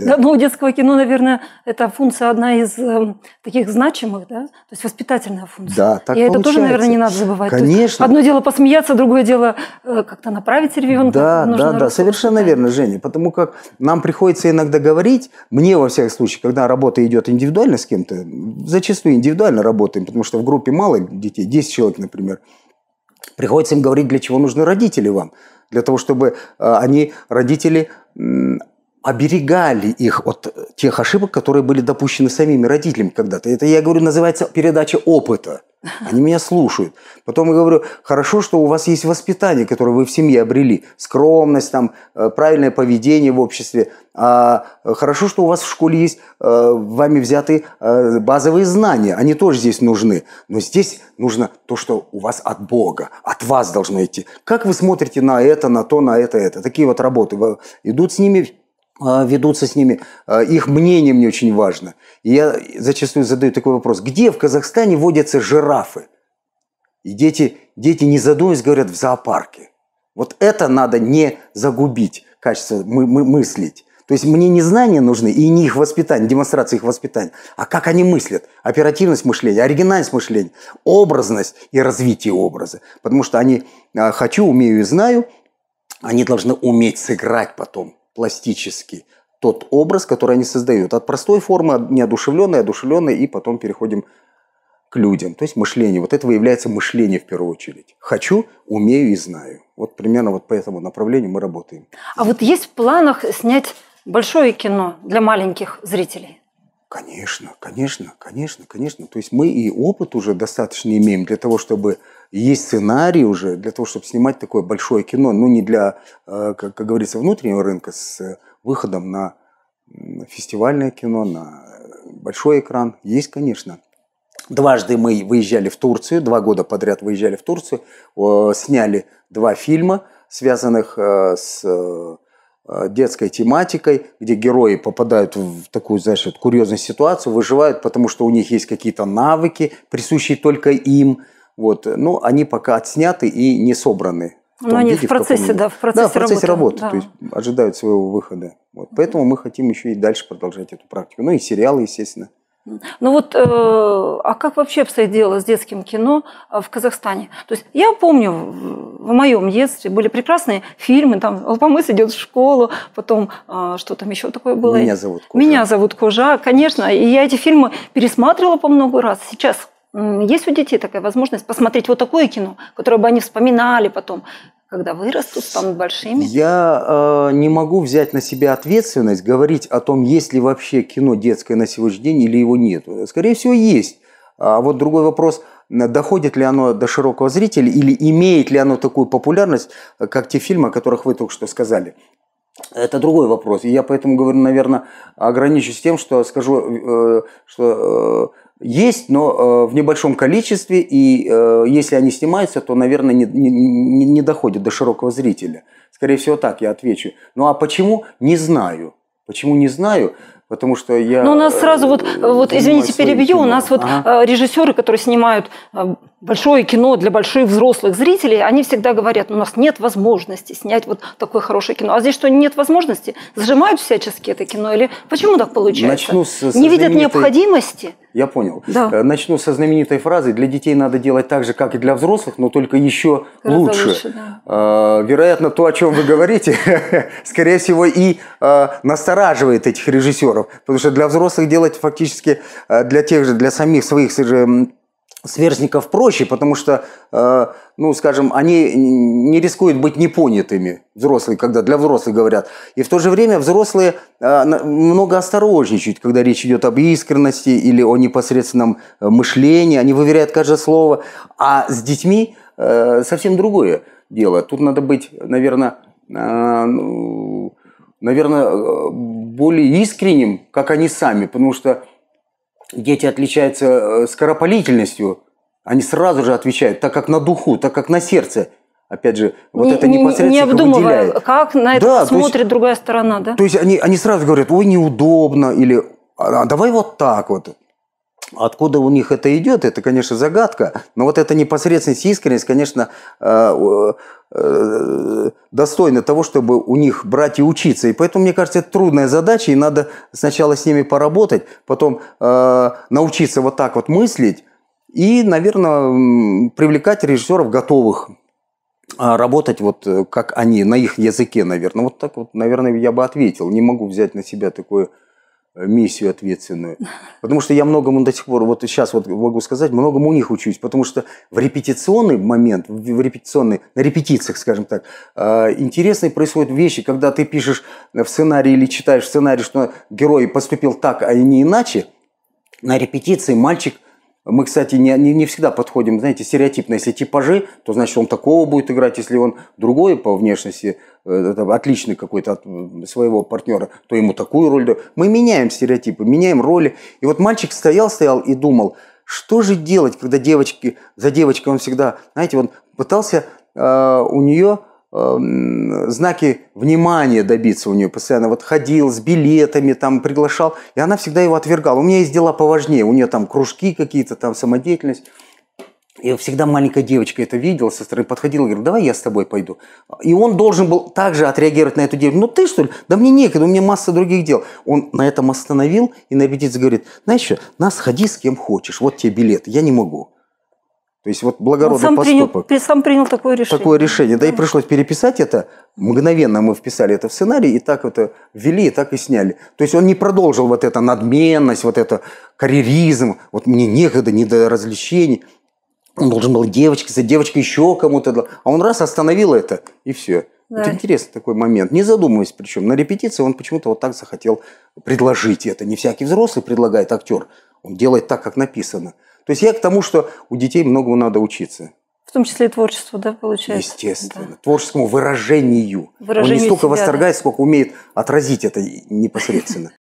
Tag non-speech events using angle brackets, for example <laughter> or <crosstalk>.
Да, ну, у детского кино, наверное, эта функция одна из э, таких значимых, да? То есть воспитательная функция. Да, так И получается. это тоже, наверное, не надо забывать. Конечно. Одно дело посмеяться, другое дело э, как-то направить ребенка. Да, да, да, совершенно верно, Женя. Потому как нам приходится иногда говорить, мне во всяком случаях, когда работа идет индивидуально с кем-то, зачастую индивидуально работаем, потому что в группе мало детей, 10 человек, например, приходится им говорить, для чего нужны родители вам. Для того, чтобы э, они, родители, оберегали их от тех ошибок, которые были допущены самими родителями когда-то. Это, я говорю, называется передача опыта. Они меня слушают. Потом я говорю, хорошо, что у вас есть воспитание, которое вы в семье обрели. Скромность, там, э, правильное поведение в обществе. А э, хорошо, что у вас в школе есть э, вами взяты базовые знания. Они тоже здесь нужны. Но здесь нужно то, что у вас от Бога, от вас должно идти. Как вы смотрите на это, на то, на это, это? Такие вот работы идут с ними а, ведутся с ними, а, их мнение мне очень важно. И я зачастую задаю такой вопрос, где в Казахстане водятся жирафы? И дети, дети не задумываясь, говорят, в зоопарке. Вот это надо не загубить, качество мы, мы, мыслить. То есть мне не знания нужны и не их воспитание, демонстрация их воспитания, а как они мыслят. Оперативность мышления, оригинальность мышления, образность и развитие образа. Потому что они а, «хочу, умею и знаю», они должны уметь сыграть потом пластический тот образ, который они создают. От простой формы, неодушевленной, одушевленной, и потом переходим к людям. То есть мышление. Вот этого является мышление в первую очередь. Хочу, умею и знаю. Вот примерно вот по этому направлению мы работаем. А вот есть в планах снять большое кино для маленьких зрителей? Конечно, конечно, конечно, конечно. То есть мы и опыт уже достаточно имеем для того, чтобы есть сценарий уже для того, чтобы снимать такое большое кино, ну не для, э, как, как говорится, внутреннего рынка с э, выходом на фестивальное кино, на э, большой экран. Есть, конечно. Дважды мы выезжали в Турцию, два года подряд выезжали в Турцию, сняли два фильма, связанных с детской тематикой, где герои попадают в такую, знаешь, курьезную ситуацию, выживают, потому что у них есть какие-то навыки, присущие только им – вот, э, но ну, они пока отсняты и не собраны. Но ну, они виде, в процессе, в да, в процессе, да, в процессе работы, работы да. то есть ожидают своего выхода. Вот. Поэтому мы хотим еще и дальше продолжать эту практику. Ну и сериалы, естественно. Ну вот, э, а как вообще обстоит дело с детским кино э, в Казахстане? То есть я помню, в моем детстве были прекрасные фильмы, там «Алпамыс идет в школу», потом э, что там еще такое было? «Меня зовут Кожа». «Меня зовут Кожа», конечно, и я эти фильмы пересматривала по много раз. Сейчас есть у детей такая возможность посмотреть вот такое кино, которое бы они вспоминали потом, когда вырастут, станут большими? Я э, не могу взять на себя ответственность говорить о том, есть ли вообще кино детское на сегодняшний день или его нет. Скорее всего, есть. А вот другой вопрос – доходит ли оно до широкого зрителя или имеет ли оно такую популярность, э, как те фильмы, о которых вы только что сказали. Это другой вопрос. И я поэтому говорю, наверное, ограничусь тем, что скажу, э, что э, есть, но э, в небольшом количестве, и если они снимаются, то, наверное, не, не, не доходят до широкого зрителя. Скорее всего, так я отвечу. Ну а почему? Не знаю. Почему не знаю? потому что я... Ну, у нас сразу вот, вот извините, перебью, кино. у нас вот ага. режиссеры, которые снимают большое кино для больших взрослых зрителей, они всегда говорят, «Ну, у нас нет возможности снять вот такое хорошее кино. А здесь что, нет возможности? Зажимают всячески это кино? Или почему так получается? Начну с, со Не видят необходимости? Я понял. Да. Э, начну со знаменитой фразы «Для детей надо делать так же, как и для взрослых, но только еще Гораздо лучше». лучше да. Э, вероятно, то, о чем вы говорите, <laughs> скорее всего, и э, настораживает этих режиссеров. Потому что для взрослых делать фактически для тех же, для самих своих сверстников проще, потому что, э, ну, скажем, они не рискуют быть непонятыми, взрослые, когда для взрослых говорят. И в то же время взрослые э, много осторожничают, когда речь идет об искренности или о непосредственном э, мышлении, они выверяют каждое слово. А с детьми э, совсем другое дело. Тут надо быть, наверное, э, ну, наверное, э, более искренним, как они сами, потому что дети отличаются э, скоропалительностью. Они сразу же отвечают, так как на духу, так как на сердце. Опять же, вот не, это непосредственно Не обдумывая, как на это да, смотрит есть, другая сторона, да? То есть они, они сразу говорят, ой, неудобно, или а, давай вот так вот. Откуда у них это идет, это, конечно, загадка, но вот эта непосредственность искренность, конечно, э, э, достойна того, чтобы у них брать и учиться. И поэтому, мне кажется, это трудная задача, и надо сначала с ними поработать, потом э, научиться вот так вот мыслить, и, наверное, привлекать режиссеров готовых работать вот как они, на их языке, наверное. Вот так вот, наверное, я бы ответил. Не могу взять на себя такое миссию ответственную. <laughs> Потому что я многому до сих пор, вот сейчас вот могу сказать, многому у них учусь, потому что в репетиционный момент, в репетиционный, на репетициях, скажем так, э, интересные происходят вещи, когда ты пишешь в сценарии или читаешь сценарий, что герой поступил так, а не иначе, на репетиции мальчик мы, кстати, не, не, не всегда подходим, знаете, стереотипно. Если типажи, то значит он такого будет играть. Если он другой по внешности, э, отличный какой-то от своего партнера, то ему такую роль. Мы меняем стереотипы, меняем роли. И вот мальчик стоял, стоял и думал, что же делать, когда девочки, за девочкой он всегда, знаете, он пытался э, у нее Эм, знаки внимания добиться у нее постоянно. Вот ходил с билетами, там приглашал, и она всегда его отвергала. У меня есть дела поважнее, у нее там кружки какие-то, там самодеятельность. И всегда маленькая девочка это видела, со стороны подходила и давай я с тобой пойду. И он должен был также отреагировать на эту девочку. Ну ты что ли? Да мне некогда, у меня масса других дел. Он на этом остановил и на репетиции говорит, знаешь что, нас ходи с кем хочешь, вот тебе билет, я не могу. То есть вот благородный он сам поступок. Принял, сам принял такое решение. Такое решение. Да, да и пришлось переписать это. Мгновенно мы вписали это в сценарий, и так это ввели, и так и сняли. То есть он не продолжил вот эту надменность, вот это карьеризм, вот мне некогда, не до развлечений. Он должен был девочке, за девочкой еще кому-то. А он раз остановил это, и все. Да. Это интересный такой момент. Не задумываясь, причем на репетиции он почему-то вот так захотел предложить это. Не всякий взрослый предлагает актер. Он делает так, как написано. То есть я к тому, что у детей многому надо учиться. В том числе и творчеству, да, получается? Естественно. Да. Творческому выражению. выражению Он не столько себя, восторгает, да. сколько умеет отразить это непосредственно.